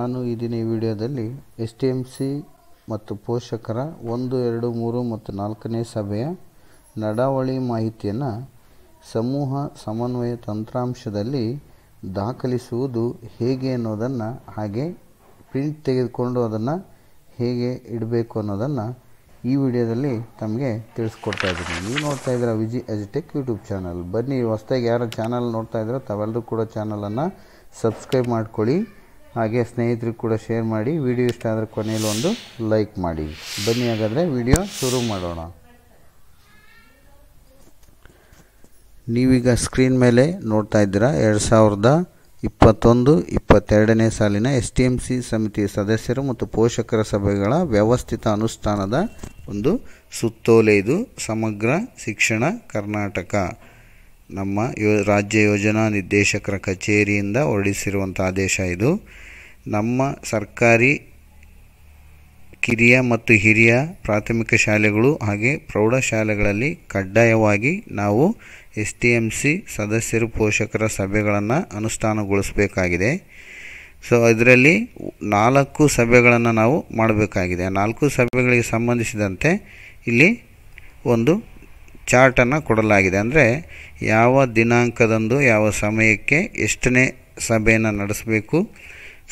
ನಾನು ದಿನ ಈ ವಿಡಿಯೋದಲ್ಲಿ ಎಸ್ ಟಿ ಎಮ್ ಸಿ ಮತ್ತು ಪೋಷಕರ ಒಂದು ಎರಡು ಮೂರು ಮತ್ತು ನಾಲ್ಕನೇ ಸಭೆಯ ನಡಾವಳಿ ಮಾಹಿತಿಯನ್ನು ಸಮೂಹ ಸಮನ್ವಯ ತಂತ್ರಾಂಶದಲ್ಲಿ ದಾಖಲಿಸುವುದು ಹೇಗೆ ಅನ್ನೋದನ್ನು ಹಾಗೆ ಪ್ರಿಂಟ್ ತೆಗೆದುಕೊಂಡು ಅದನ್ನು ಹೇಗೆ ಇಡಬೇಕು ಅನ್ನೋದನ್ನು ಈ ವಿಡಿಯೋದಲ್ಲಿ ತಮಗೆ ತಿಳಿಸ್ಕೊಡ್ತಾ ಇದ್ದೀನಿ ನೀವು ನೋಡ್ತಾ ಇದ್ದೀರಾ ವಿಜಿ ಎಜಿಟೆಕ್ ಯೂಟ್ಯೂಬ್ ಚಾನಲ್ ಬನ್ನಿ ಹೊಸ್ದಾಗಿ ಯಾರ ಚಾನಲ್ ನೋಡ್ತಾ ಇದ್ದೀರೋ ತಾವೆಲ್ಲರೂ ಕೂಡ ಚಾನಲನ್ನು ಸಬ್ಸ್ಕ್ರೈಬ್ ಮಾಡ್ಕೊಳ್ಳಿ ಹಾಗೆ ಸ್ನೇಹಿತರಿಗೆ ಕೂಡ ಶೇರ್ ಮಾಡಿ ವಿಡಿಯೋ ಇಷ್ಟ ಆದರೆ ಕೊನೆಯಲ್ಲಿ ಒಂದು ಲೈಕ್ ಮಾಡಿ ಬನ್ನಿ ಹಾಗಾದರೆ ವಿಡಿಯೋ ಶುರು ಮಾಡೋಣ ನೀವೀಗ ಸ್ಕ್ರೀನ್ ಮೇಲೆ ನೋಡ್ತಾ ಇದ್ದೀರಾ ಎರಡು ಸಾವಿರದ ಇಪ್ಪತ್ತೊಂದು ಇಪ್ಪತ್ತೆರಡನೇ ಸಾಲಿನ ಎಸ್ ಟಿ ಎಮ್ ಸಿ ಸಮಿತಿ ಸದಸ್ಯರು ಮತ್ತು ಪೋಷಕರ ಸಭೆಗಳ ವ್ಯವಸ್ಥಿತ ಅನುಷ್ಠಾನದ ಒಂದು ಸುತ್ತೋಲೆ ಇದು ಸಮಗ್ರ ಶಿಕ್ಷಣ ಕರ್ನಾಟಕ ನಮ್ಮ ಯೋ ರಾಜ್ಯ ಯೋಜನಾ ನಿರ್ದೇಶಕರ ಕಚೇರಿಯಿಂದ ಹೊರಡಿಸಿರುವಂಥ ಆದೇಶ ಇದು ನಮ್ಮ ಸರ್ಕಾರಿ ಕಿರಿಯ ಮತ್ತು ಹಿರಿಯ ಪ್ರಾಥಮಿಕ ಶಾಲೆಗಳು ಹಾಗೆ ಪ್ರೌಢಶಾಲೆಗಳಲ್ಲಿ ಕಡ್ಡಾಯವಾಗಿ ನಾವು ಎಸ್ ಟಿ ಎಮ್ ಸಿ ಸದಸ್ಯರು ಪೋಷಕರ ಸಭೆಗಳನ್ನು ಅನುಷ್ಠಾನಗೊಳಿಸಬೇಕಾಗಿದೆ ಸೊ ಇದರಲ್ಲಿ ನಾಲ್ಕು ಸಭೆಗಳನ್ನು ನಾವು ಮಾಡಬೇಕಾಗಿದೆ ನಾಲ್ಕು ಸಭೆಗಳಿಗೆ ಸಂಬಂಧಿಸಿದಂತೆ ಇಲ್ಲಿ ಒಂದು ಚಾರ್ಟನ್ನು ಕೊಡಲಾಗಿದೆ ಅಂದರೆ ಯಾವ ದಿನಾಂಕದಂದು ಯಾವ ಸಮಯಕ್ಕೆ ಎಷ್ಟನೇ ಸಭೆಯನ್ನು ನಡೆಸಬೇಕು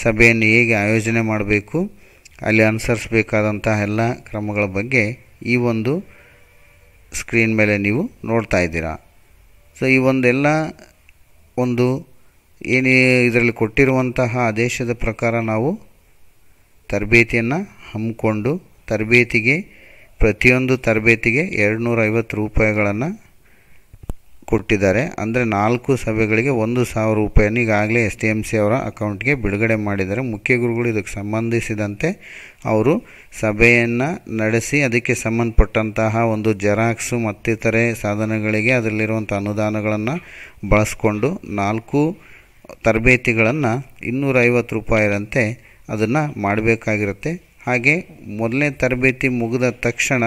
ಸಭೆಯನ್ನು ಹೇಗೆ ಆಯೋಜನೆ ಮಾಡಬೇಕು ಅಲ್ಲಿ ಅನುಸರಿಸಬೇಕಾದಂತಹ ಎಲ್ಲ ಕ್ರಮಗಳ ಬಗ್ಗೆ ಈ ಒಂದು ಸ್ಕ್ರೀನ್ ಮೇಲೆ ನೀವು ನೋಡ್ತಾ ಇದ್ದೀರಾ ಸೊ ಈ ಒಂದೆಲ್ಲ ಒಂದು ಏನೇ ಇದರಲ್ಲಿ ಕೊಟ್ಟಿರುವಂತಹ ಆದೇಶದ ಪ್ರಕಾರ ನಾವು ತರಬೇತಿಯನ್ನು ಹಮ್ಮಿಕೊಂಡು ತರಬೇತಿಗೆ ಪ್ರತಿಯೊಂದು ತರಬೇತಿಗೆ ಎರಡು ರೂಪಾಯಿಗಳನ್ನು ಕೊಟ್ಟಿದ್ದಾರೆ ಅಂದರೆ ನಾಲ್ಕು ಸಭೆಗಳಿಗೆ ಒಂದು ಸಾವಿರ ರೂಪಾಯಿಯನ್ನು ಈಗಾಗಲೇ ಎಸ್ ಡಿ ಎಮ್ ಸಿ ಅವರ ಅಕೌಂಟ್ಗೆ ಬಿಡುಗಡೆ ಮಾಡಿದ್ದಾರೆ ಮುಖ್ಯ ಗುರುಗಳು ಇದಕ್ಕೆ ಸಂಬಂಧಿಸಿದಂತೆ ಅವರು ಸಭೆಯನ್ನು ನಡೆಸಿ ಅದಕ್ಕೆ ಸಂಬಂಧಪಟ್ಟಂತಹ ಒಂದು ಜೆರಾಕ್ಸು ಮತ್ತಿತರೆ ಸಾಧನಗಳಿಗೆ ಅದರಲ್ಲಿರುವಂಥ ಅನುದಾನಗಳನ್ನು ಬಳಸ್ಕೊಂಡು ನಾಲ್ಕು ತರಬೇತಿಗಳನ್ನು ಇನ್ನೂರೈವತ್ತು ರೂಪಾಯಿರಂತೆ ಅದನ್ನು ಮಾಡಬೇಕಾಗಿರುತ್ತೆ ಹಾಗೆ ಮೊದಲನೇ ತರಬೇತಿ ಮುಗಿದ ತಕ್ಷಣ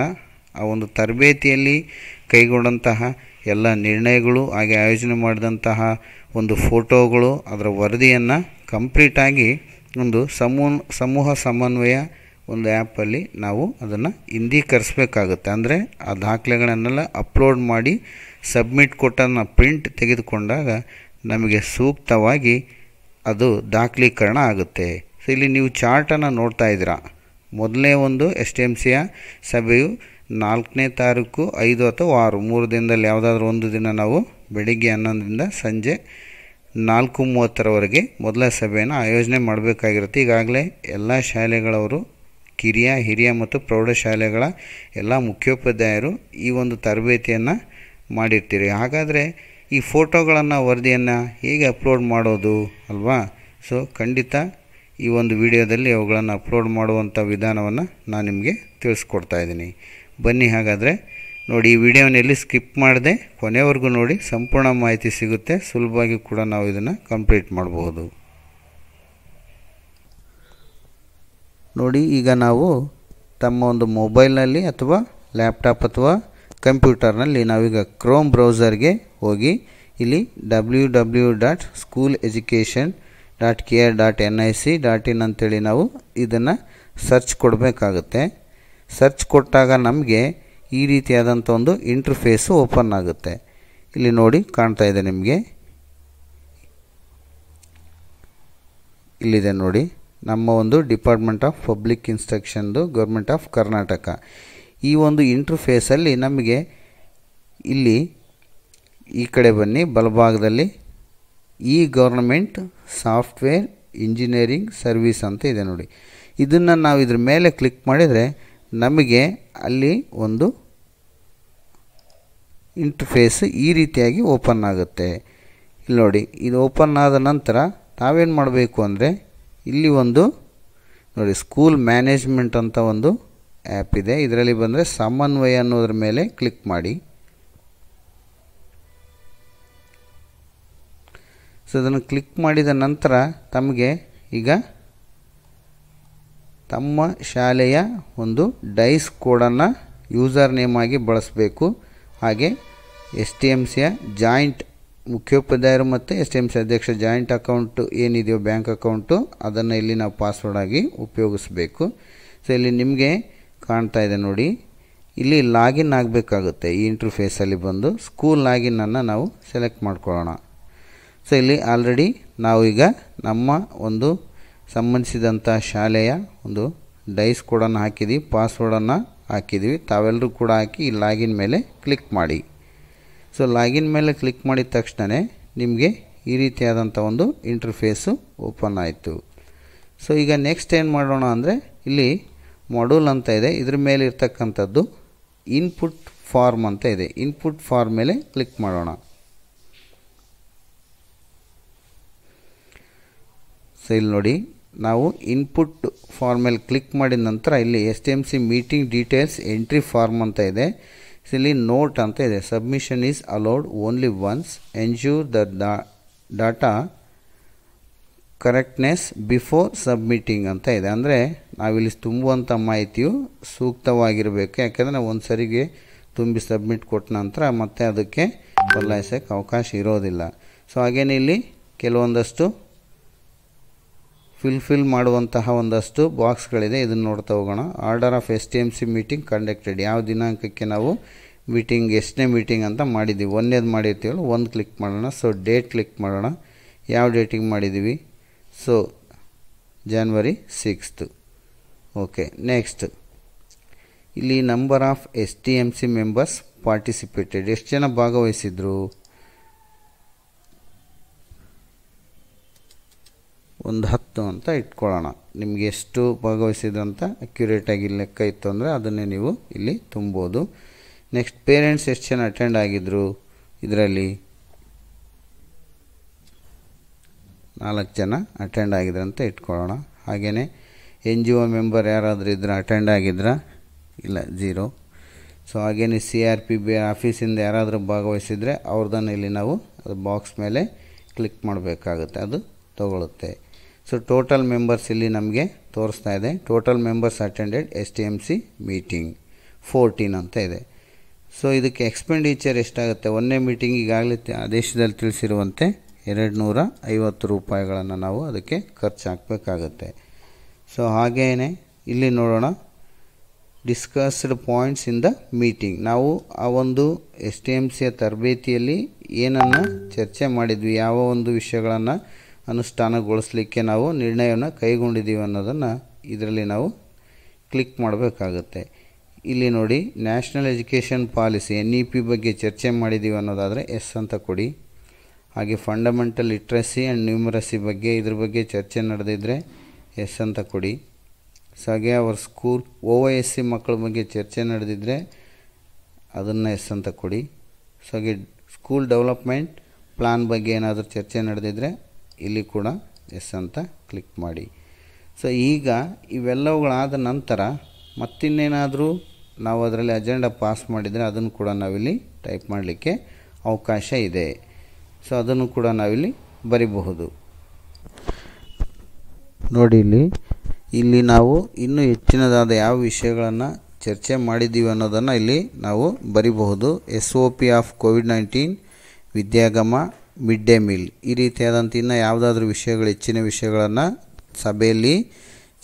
ಆ ಒಂದು ತರಬೇತಿಯಲ್ಲಿ ಕೈಗೊಂಡಂತಹ ಎಲ್ಲ ನಿರ್ಣಯಗಳು ಹಾಗೆ ಆಯೋಜನೆ ಮಾಡಿದಂತಹ ಒಂದು ಫೋಟೋಗಳು ಅದರ ವರದಿಯನ್ನು ಕಂಪ್ಲೀಟಾಗಿ ಒಂದು ಸಮೂ ಸಮೂಹ ಸಮನ್ವಯ ಒಂದು ಆ್ಯಪಲ್ಲಿ ನಾವು ಅದನ್ನು ಹಿಂದೀಕರಿಸಬೇಕಾಗುತ್ತೆ ಅಂದರೆ ಆ ದಾಖಲೆಗಳನ್ನೆಲ್ಲ ಅಪ್ಲೋಡ್ ಮಾಡಿ ಸಬ್ಮಿಟ್ ಕೊಟ್ಟನ್ನು ಪ್ರಿಂಟ್ ತೆಗೆದುಕೊಂಡಾಗ ನಮಗೆ ಸೂಕ್ತವಾಗಿ ಅದು ದಾಖಲೀಕರಣ ಆಗುತ್ತೆ ಸೊ ಇಲ್ಲಿ ನೀವು ಚಾರ್ಟನ್ನು ನೋಡ್ತಾ ಇದ್ದೀರಾ ಮೊದಲನೇ ಒಂದು ಎಸ್ ಟಿ ಎಮ್ ಸಿಯ ಸಭೆಯು ನಾಲ್ಕನೇ ತಾರೀಕು ಐದು ಅಥವಾ ಆರು ಮೂರು ದಿನದಲ್ಲಿ ಯಾವುದಾದ್ರೂ ಒಂದು ದಿನ ನಾವು ಬೆಳಿಗ್ಗೆ ಹನ್ನೊಂದರಿಂದ ಸಂಜೆ ನಾಲ್ಕು ಮೂವತ್ತರವರೆಗೆ ಮೊದಲ ಸಭೆಯನ್ನು ಆಯೋಜನೆ ಮಾಡಬೇಕಾಗಿರುತ್ತೆ ಈಗಾಗಲೇ ಎಲ್ಲ ಶಾಲೆಗಳವರು ಕಿರಿಯ ಹಿರಿಯ ಮತ್ತು ಪ್ರೌಢಶಾಲೆಗಳ ಎಲ್ಲ ಮುಖ್ಯೋಪಾಧ್ಯಾಯರು ಈ ಒಂದು ತರಬೇತಿಯನ್ನು ಮಾಡಿರ್ತೀರಿ ಹಾಗಾದರೆ ಈ ಫೋಟೋಗಳನ್ನು ವರದಿಯನ್ನು ಹೇಗೆ ಅಪ್ಲೋಡ್ ಮಾಡೋದು ಅಲ್ವಾ ಸೊ ಖಂಡಿತ ಈ ಒಂದು ವಿಡಿಯೋದಲ್ಲಿ ಅವುಗಳನ್ನು ಅಪ್ಲೋಡ್ ಮಾಡುವಂಥ ವಿಧಾನವನ್ನು ನಾನು ನಿಮಗೆ ತಿಳಿಸ್ಕೊಡ್ತಾ ಇದ್ದೀನಿ ಬನ್ನಿ ಹಾಗಾದರೆ ನೋಡಿ ಈ ವಿಡಿಯೋನಲ್ಲಿ ಸ್ಕಿಪ್ ಮಾಡದೆ ಕೊನೆವರೆಗೂ ನೋಡಿ ಸಂಪೂರ್ಣ ಮಾಹಿತಿ ಸಿಗುತ್ತೆ ಸುಲಭವಾಗಿ ಕೂಡ ನಾವು ಇದನ್ನು ಕಂಪ್ಲೀಟ್ ಮಾಡಬಹುದು ನೋಡಿ ಈಗ ನಾವು ತಮ್ಮ ಒಂದು ಮೊಬೈಲ್ನಲ್ಲಿ ಅಥವಾ ಲ್ಯಾಪ್ಟಾಪ್ ಅಥವಾ ಕಂಪ್ಯೂಟರ್ನಲ್ಲಿ ನಾವೀಗ ಕ್ರೋಮ್ ಬ್ರೌಸರ್ಗೆ ಹೋಗಿ ಇಲ್ಲಿ W W dot school education dot K R dot N I C dot in ಅಂತೇಳಿ ನಾವು ಇದನ್ನು ಸರ್ಚ್ ಕೊಡಬೇಕಾಗುತ್ತೆ ಸರ್ಚ್ ಕೊಟ್ಟಾಗ ನಮಗೆ ಈ ರೀತಿಯಾದಂಥ ಒಂದು ಇಂಟ್ರ್ಫೇಸು ಓಪನ್ ಆಗುತ್ತೆ ಇಲ್ಲಿ ನೋಡಿ ಕಾಣ್ತಾ ಇದೆ ನಿಮಗೆ ಇಲ್ಲಿದೆ ನೋಡಿ ನಮ್ಮ ಒಂದು ಡಿಪಾರ್ಟ್ಮೆಂಟ್ ಆಫ್ ಪಬ್ಲಿಕ್ ಇನ್ಸ್ಟ್ರಕ್ಷನ್ದು ಗೌರ್ಮೆಂಟ್ ಆಫ್ ಕರ್ನಾಟಕ ಈ ಒಂದು ಇಂಟ್ರ್ಫೇಸಲ್ಲಿ ನಮಗೆ ಇಲ್ಲಿ ಈ ಕಡೆ ಬನ್ನಿ ಬಲಭಾಗದಲ್ಲಿ ಈ ಗೌರ್ನಮೆಂಟ್ ಸಾಫ್ಟ್ವೇರ್ ಇಂಜಿನಿಯರಿಂಗ್ ಸರ್ವಿಸ್ ಅಂತ ಇದೆ ನೋಡಿ ಇದನ್ನು ನಾವು ಇದ್ರ ಮೇಲೆ ಕ್ಲಿಕ್ ಮಾಡಿದರೆ ನಮಗೆ ಅಲ್ಲಿ ಒಂದು ಇಂಟರ್ಫೇಸ್ ಈ ರೀತಿಯಾಗಿ ಓಪನ್ ಆಗುತ್ತೆ ಇಲ್ಲಿ ನೋಡಿ ಇದು ಓಪನ್ ಆದ ನಂತರ ನಾವೇನು ಮಾಡಬೇಕು ಅಂದರೆ ಇಲ್ಲಿ ಒಂದು ನೋಡಿ ಸ್ಕೂಲ್ ಮ್ಯಾನೇಜ್ಮೆಂಟ್ ಅಂತ ಒಂದು ಆ್ಯಪ್ ಇದೆ ಇದರಲ್ಲಿ ಬಂದರೆ ಸಮನ್ವಯ ಅನ್ನೋದ್ರ ಮೇಲೆ ಕ್ಲಿಕ್ ಮಾಡಿ ಸೊ ಅದನ್ನು ಕ್ಲಿಕ್ ಮಾಡಿದ ನಂತರ ತಮಗೆ ಈಗ ತಮ್ಮ ಶಾಲೆಯ ಒಂದು ಡೈಸ್ ಕೋಡನ್ನು ಯೂಸರ್ ನೇಮ್ ಆಗಿ ಬಳಸಬೇಕು ಹಾಗೆ ಎಸ್ ಟಿ ಎಮ್ ಸಿಯ ಜಾಯಿಂಟ್ ಮುಖ್ಯೋಪಾಧ್ಯಾಯರು ಮತ್ತು ಎಸ್ ಟಿ ಎಮ್ ಸಿ ಅಧ್ಯಕ್ಷ ಜಾಯಿಂಟ್ ಅಕೌಂಟು ಏನಿದೆಯೋ ಬ್ಯಾಂಕ್ ಅಕೌಂಟು ಅದನ್ನು ಇಲ್ಲಿ ನಾವು ಪಾಸ್ವರ್ಡ್ ಆಗಿ ಉಪಯೋಗಿಸಬೇಕು ಸೊ ಇಲ್ಲಿ ನಿಮಗೆ ಕಾಣ್ತಾ ಇದೆ ನೋಡಿ ಇಲ್ಲಿ ಲಾಗಿನ್ ಆಗಬೇಕಾಗುತ್ತೆ ಈ ಇಂಟ್ರ್ಫೇಸಲ್ಲಿ ಬಂದು ಸ್ಕೂಲ್ ಲಾಗಿನನ್ನು ನಾವು ಸೆಲೆಕ್ಟ್ ಮಾಡ್ಕೊಳ್ಳೋಣ ಸೊ ಇಲ್ಲಿ ಆಲ್ರೆಡಿ ನಾವು ಈಗ ನಮ್ಮ ಒಂದು ಸಂಬಂಧಿಸಿದಂಥ ಶಾಲೆಯ ಒಂದು ಡೈಸ್ ಕೋಡನ್ನು ಹಾಕಿದ್ದೀವಿ ಪಾಸ್ವರ್ಡನ್ನು ಹಾಕಿದ್ದೀವಿ ತಾವೆಲ್ಲರೂ ಕೂಡ ಹಾಕಿ ಈ ಲಾಗಿನ್ ಮೇಲೆ ಕ್ಲಿಕ್ ಮಾಡಿ ಸೊ ಲಾಗಿನ್ ಮೇಲೆ ಕ್ಲಿಕ್ ಮಾಡಿದ ತಕ್ಷಣವೇ ನಿಮಗೆ ಈ ರೀತಿಯಾದಂಥ ಒಂದು ಇಂಟರ್ಫೇಸು ಓಪನ್ ಆಯಿತು ಸೊ ಈಗ ನೆಕ್ಸ್ಟ್ ಏನು ಮಾಡೋಣ ಅಂದರೆ ಇಲ್ಲಿ ಮಾಡ್ಯೂಲ್ ಅಂತ ಇದೆ ಇದ್ರ ಮೇಲೆ ಇರ್ತಕ್ಕಂಥದ್ದು ಇನ್ಪುಟ್ ಫಾರ್ಮ್ ಅಂತ ಇದೆ ಇನ್ಪುಟ್ ಫಾರ್ಮ್ ಮೇಲೆ ಕ್ಲಿಕ್ ಮಾಡೋಣ ಸೊ ಇಲ್ಲಿ ನೋಡಿ ನಾವು ಇನ್ಪುಟ್ ಫಾರ್ಮ್ ಕ್ಲಿಕ್ ಮಾಡಿದ ನಂತರ ಇಲ್ಲಿ S T M C meeting details entry form ಅಂತ ಇದೆ ಇಲ್ಲಿ ನೋಟ್ ಅಂತ ಇದೆ submission is allowed only once ensure the data correctness before submitting ಅಂತ ಇದೆ ಅಂದರೆ ನಾವಿಲ್ಲಿ ತುಂಬುವಂಥ ಮಾಹಿತಿಯು ಸೂಕ್ತವಾಗಿರಬೇಕು ಯಾಕೆಂದರೆ ನಾವು ಒಂದು ಸರಿಗೆ ತುಂಬಿ ಸಬ್ಮಿಟ್ ಕೊಟ್ಟ ನಂತರ ಮತ್ತೆ ಅದಕ್ಕೆ ಬದಲಾಯಿಸೋಕ್ಕೆ ಅವಕಾಶ ಇರೋದಿಲ್ಲ ಸೊ ಹಾಗೇನಿಲ್ಲಿ ಇಲ್ಲಿ ಕೆಲವೊಂದಷ್ಟು ಫಿಲ್ಫಿಲ್ ಮಾಡುವಂತಹ ಒಂದಷ್ಟು ಬಾಕ್ಸ್ಗಳಿದೆ ಇದನ್ನು ನೋಡ್ತಾ ಹೋಗೋಣ order of S T M C meeting conducted ಯಾವ ದಿನಾಂಕಕ್ಕೆ ನಾವು ಮೀಟಿಂಗ್ ಎಷ್ಟನೇ ಮೀಟಿಂಗ್ ಅಂತ ಮಾಡಿದ್ದೀವಿ ಒಂದೇದು ಮಾಡಿರ್ತೀವಲ್ಲ ಒಂದು ಕ್ಲಿಕ್ ಮಾಡೋಣ ಸೊ ಡೇಟ್ ಕ್ಲಿಕ್ ಮಾಡೋಣ ಯಾವ ಡೇಟಿಗೆ ಮಾಡಿದ್ದೀವಿ so January sixth okay next ಇಲ್ಲಿ number of S T M C members participated ಎಷ್ಟು ಜನ ಭಾಗವಹಿಸಿದ್ರು ಒಂದು ಹತ್ತು ಅಂತ ಇಟ್ಕೊಳ್ಳೋಣ ನಿಮಗೆ ಎಷ್ಟು ಭಾಗವಹಿಸಿದ್ರಂತ ಅಕ್ಯುರೇಟಾಗಿ ಲೆಕ್ಕ ಇತ್ತು ಅಂದರೆ ಅದನ್ನೇ ನೀವು ಇಲ್ಲಿ ತುಂಬೋದು ನೆಕ್ಸ್ಟ್ ಪೇರೆಂಟ್ಸ್ ಎಷ್ಟು ಜನ ಅಟೆಂಡ್ ಆಗಿದ್ದರು ಇದರಲ್ಲಿ ನಾಲ್ಕು ಜನ ಅಟೆಂಡ್ ಆಗಿದ್ರಂತ ಇಟ್ಕೊಳ್ಳೋಣ ಹಾಗೆಯೇ ಎನ್ ಜಿ ಒ ಮೆಂಬರ್ ಯಾರಾದರೂ ಇದ್ರೆ ಅಟೆಂಡ್ ಆಗಿದ್ರ ಇಲ್ಲ ಜೀರೋ ಸೊ ಹಾಗೆಯೇ ಸಿ ಆರ್ ಪಿ ಬಿ ಆಫೀಸಿಂದ ಯಾರಾದರೂ ಭಾಗವಹಿಸಿದರೆ ಅವ್ರದ್ದನ್ನು ಇಲ್ಲಿ ನಾವು ಅದು ಬಾಕ್ಸ್ ಮೇಲೆ ಕ್ಲಿಕ್ ಮಾಡಬೇಕಾಗುತ್ತೆ ಅದು ತಗೊಳ್ಳುತ್ತೆ ಸೊ ಟೋಟಲ್ ಮೆಂಬರ್ಸ್ ಇಲ್ಲಿ ನಮಗೆ ತೋರಿಸ್ತಾ ಇದೆ total members attended S T M C meeting fourteen ಅಂತ ಇದೆ ಸೊ ಇದಕ್ಕೆ ಎಕ್ಸ್ಪೆಂಡಿಚರ್ ಎಷ್ಟಾಗುತ್ತೆ ಒಂದನೇ ಮೀಟಿಂಗ್ ಈಗಾಗಲೇ ಆದೇಶದಲ್ಲಿ ತಿಳಿಸಿರುವಂತೆ ಎರಡು ನೂರ ಐವತ್ತು ರೂಪಾಯಿಗಳನ್ನು ನಾವು ಅದಕ್ಕೆ ಖರ್ಚು ಹಾಕಬೇಕಾಗತ್ತೆ ಸೊ ಹಾಗೇ ಇಲ್ಲಿ ನೋಡೋಣ discussed points in the meeting ನಾವು ಆ ಒಂದು ಎಸ್ ಟಿ ಎಮ್ ಸಿಯ ತರಬೇತಿಯಲ್ಲಿ ಏನನ್ನು ಚರ್ಚೆ ಮಾಡಿದ್ವಿ ಯಾವ ಒಂದು ವಿಷಯಗಳನ್ನು ಅನುಷ್ಠಾನಗೊಳಿಸಲಿಕ್ಕೆ ನಾವು ನಿರ್ಣಯವನ್ನು ಕೈಗೊಂಡಿದ್ದೀವಿ ಅನ್ನೋದನ್ನು ಇದರಲ್ಲಿ ನಾವು ಕ್ಲಿಕ್ ಮಾಡಬೇಕಾಗುತ್ತೆ ಇಲ್ಲಿ ನೋಡಿ national education policy N E P ಬಗ್ಗೆ ಚರ್ಚೆ ಮಾಡಿದ್ದೀವಿ ಅನ್ನೋದಾದರೆ ಎಸ್ ಅಂತ ಕೊಡಿ ಹಾಗೆ ಫಂಡಮೆಂಟಲ್ ಲಿಟ್ರಸಿ ಆ್ಯಂಡ್ ನ್ಯೂಮರಸಿ ಬಗ್ಗೆ ಇದ್ರ ಬಗ್ಗೆ ಚರ್ಚೆ ನಡೆದಿದ್ದರೆ ಎಸ್ ಅಂತ ಕೊಡಿ ಸೊ ಹಾಗೆ ಅವ್ರ school O Y S C ಮಕ್ಕಳ ಬಗ್ಗೆ ಚರ್ಚೆ ನಡೆದಿದ್ದರೆ ಅದನ್ನು ಎಸ್ ಅಂತ ಕೊಡಿ ಸೊ ಹಾಗೆ ಸ್ಕೂಲ್ ಡೆವಲಪ್ಮೆಂಟ್ ಪ್ಲಾನ್ ಬಗ್ಗೆ ಏನಾದರೂ ಚರ್ಚೆ ನಡೆದಿದ್ದರೆ ಇಲ್ಲಿ ಕೂಡ ಎಸ್ ಅಂತ ಕ್ಲಿಕ್ ಮಾಡಿ ಸೊ ಈಗ ಇವೆಲ್ಲವುಗಳಾದ ನಂತರ ಮತ್ತಿನ್ನೇನಾದರೂ ನಾವು ಅದರಲ್ಲಿ ಅಜೆಂಡ ಪಾಸ್ ಮಾಡಿದರೆ ಅದನ್ನು ಕೂಡ ನಾವಿಲ್ಲಿ ಟೈಪ್ ಮಾಡಲಿಕ್ಕೆ ಅವಕಾಶ ಇದೆ ಸೊ ಅದನ್ನು ಕೂಡ ನಾವಿಲ್ಲಿ ಬರಿಬಹುದು ನೋಡಿ ಇಲ್ಲಿ ಇಲ್ಲಿ ನಾವು ಇನ್ನೂ ಹೆಚ್ಚಿನದಾದ ಯಾವ ವಿಷಯಗಳನ್ನು ಚರ್ಚೆ ಮಾಡಿದ್ದೀವಿ ಅನ್ನೋದನ್ನು ಇಲ್ಲಿ ನಾವು ಬರಿಬಹುದು S O P of Covid nineteen Vidyagama mid day meal ಈ ರೀತಿಯಾದಂಥ ಇನ್ನು ಯಾವುದಾದ್ರೂ ವಿಷಯಗಳು ಹೆಚ್ಚಿನ ವಿಷಯಗಳನ್ನು ಸಭೆಯಲ್ಲಿ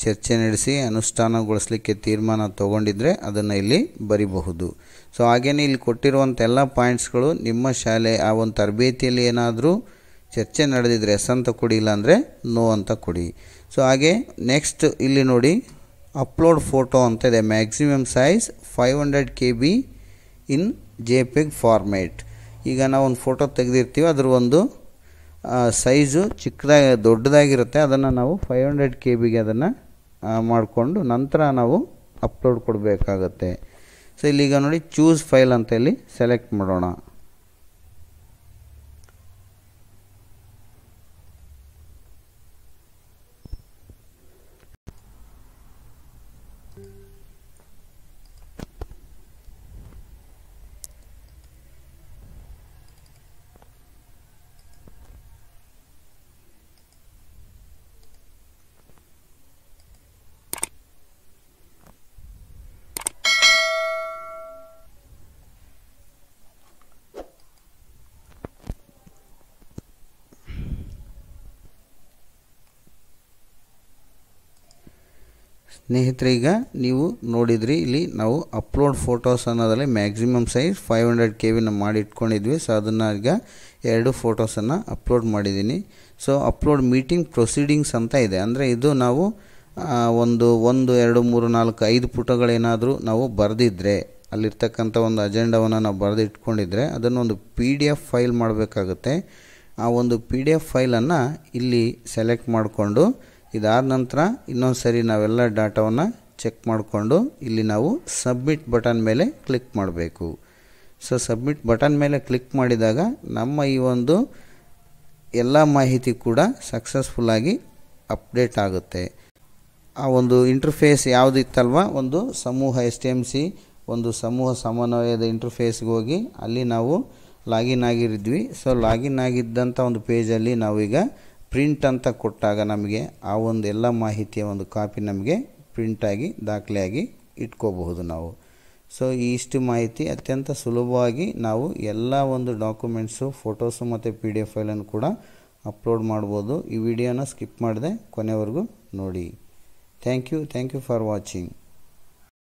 ಚರ್ಚೆ ನಡೆಸಿ ಅನುಷ್ಠಾನಗೊಳಿಸಲಿಕ್ಕೆ ತೀರ್ಮಾನ ತಗೊಂಡಿದ್ರೆ ಅದನ್ನು ಇಲ್ಲಿ ಬರಿಬಹುದು ಸೊ ಹಾಗೆಯೇ ಇಲ್ಲಿ ಕೊಟ್ಟಿರುವಂಥ ಎಲ್ಲ ಪಾಯಿಂಟ್ಸ್ಗಳು ನಿಮ್ಮ ಶಾಲೆ ಆ ಒಂದು ತರಬೇತಿಯಲ್ಲಿ ಏನಾದರೂ ಚರ್ಚೆ ನಡೆದಿದ್ರೆ ಎಸ್ ಅಂತ ಕೊಡಿ ಇಲ್ಲಾಂದರೆ ನೋ ಅಂತ ಕೊಡಿ ಸೊ ಹಾಗೆ ನೆಕ್ಸ್ಟ್ ಇಲ್ಲಿ ನೋಡಿ ಅಪ್ಲೋಡ್ ಫೋಟೋ ಅಂತ ಇದೆ maximum size five hundred K B in JPEG format ಈಗ ನಾವು ಒಂದು ಫೋಟೋ ತೆಗೆದಿರ್ತೀವಿ ಅದ್ರ ಒಂದು ಸೈಜು ಚಿಕ್ಕದಾಗಿ ದೊಡ್ಡದಾಗಿರುತ್ತೆ ಅದನ್ನು ನಾವು ಫೈವ್ ಹಂಡ್ರೆಡ್ ಕೆ ಬಿಗೆ ಅದನ್ನು ಮಾಡಿಕೊಂಡು ನಂತರ ನಾವು ಅಪ್ಲೋಡ್ ಕೊಡಬೇಕಾಗತ್ತೆ ಸೊ ಈಗ ನೋಡಿ ಚೂಸ್ ಫೈಲ್ ಅಂತ ಇಲ್ಲಿ ಸೆಲೆಕ್ಟ್ ಮಾಡೋಣ ಸ್ನೇಹಿತರೆ ಈಗ ನೀವು ನೋಡಿದ್ರಿ ಇಲ್ಲಿ ನಾವು ಅಪ್ಲೋಡ್ ಫೋಟೋಸ್ ಅನ್ನೋದರಲ್ಲಿ maximum size five hundred K ವಿನ ಮಾಡಿ ಇಟ್ಕೊಂಡಿದ್ವಿ ಸೊ ಅದನ್ನು ಈಗ ಎರಡು ಫೋಟೋಸನ್ನು ಅಪ್ಲೋಡ್ ಮಾಡಿದ್ದೀನಿ ಸೊ ಅಪ್ಲೋಡ್ ಮೀಟಿಂಗ್ ಪ್ರೊಸೀಡಿಂಗ್ಸ್ ಅಂತ ಇದೆ ಅಂದರೆ ಇದು ನಾವು ಒಂದು ಒಂದು ಎರಡು ಮೂರು ನಾಲ್ಕು ಐದು ಪುಟಗಳೇನಾದರೂ ನಾವು ಬರೆದಿದ್ದರೆ ಅಲ್ಲಿರ್ತಕ್ಕಂಥ ಒಂದು ಅಜೆಂಡಾವನ್ನು ನಾವು ಬರೆದು ಇಟ್ಕೊಂಡಿದ್ರೆ ಅದನ್ನು ಒಂದು ಪಿ ಡಿ ಎಫ್ ಫೈಲ್ ಮಾಡಬೇಕಾಗುತ್ತೆ ಆ ಒಂದು ಪಿ ಡಿ ಎಫ್ ಫೈಲನ್ನು ಇಲ್ಲಿ ಸೆಲೆಕ್ಟ್ ಮಾಡಿಕೊಂಡು ಇದಾದ ನಂತರ ಇನ್ನೊಂದು ಸರಿ ನಾವೆಲ್ಲ ಡಾಟಾವನ್ನು ಚೆಕ್ ಮಾಡಿಕೊಂಡು ಇಲ್ಲಿ ನಾವು ಸಬ್ಮಿಟ್ ಬಟನ್ ಮೇಲೆ ಕ್ಲಿಕ್ ಮಾಡಬೇಕು ಸೊ ಸಬ್ಮಿಟ್ ಬಟನ್ ಮೇಲೆ ಕ್ಲಿಕ್ ಮಾಡಿದಾಗ ನಮ್ಮ ಈ ಒಂದು ಎಲ್ಲ ಮಾಹಿತಿ ಕೂಡ ಸಕ್ಸಸ್ಫುಲ್ಲಾಗಿ ಅಪ್ಡೇಟ್ ಆಗುತ್ತೆ ಆ ಒಂದು ಇಂಟರ್ಫೇಸ್ ಯಾವುದಿತ್ತಲ್ವ ಒಂದು ಸಮೂಹ ಎಸ್ ಟಿ ಎಮ್ ಸಿ ಒಂದು ಸಮೂಹ ಸಮನ್ವಯದ ಇಂಟರ್ಫೇಸ್ಗೆ ಹೋಗಿ ಅಲ್ಲಿ ನಾವು ಲಾಗಿನ್ ಆಗಿರಿದ್ವಿ ಸೊ ಲಾಗಿನ್ ಆಗಿದ್ದಂಥ ಒಂದು ಪೇಜಲ್ಲಿ ನಾವೀಗ ಪ್ರಿಂಟ್ ಅಂತ ಕೊಟ್ಟಾಗ ನಮಗೆ ಆ ಒಂದು ಎಲ್ಲ ಮಾಹಿತಿಯ ಒಂದು ಕಾಪಿ ನಮಗೆ ಪ್ರಿಂಟಾಗಿ ದಾಖಲೆಯಾಗಿ ಇಟ್ಕೋಬಹುದು ನಾವು ಸೊ ಇಷ್ಟು ಮಾಹಿತಿ ಅತ್ಯಂತ ಸುಲಭವಾಗಿ ನಾವು ಎಲ್ಲ ಒಂದು ಡಾಕ್ಯುಮೆಂಟ್ಸು ಫೋಟೋಸು ಮತ್ತು ಪಿ ಡಿ ಎಫ್ ಫೈಲನ್ನು ಕೂಡ ಅಪ್ಲೋಡ್ ಮಾಡ್ಬೋದು ಈ ವಿಡಿಯೋನ ಸ್ಕಿಪ್ ಮಾಡಿದೆ ಕೊನೆವರೆಗೂ ನೋಡಿ thank you thank you for watching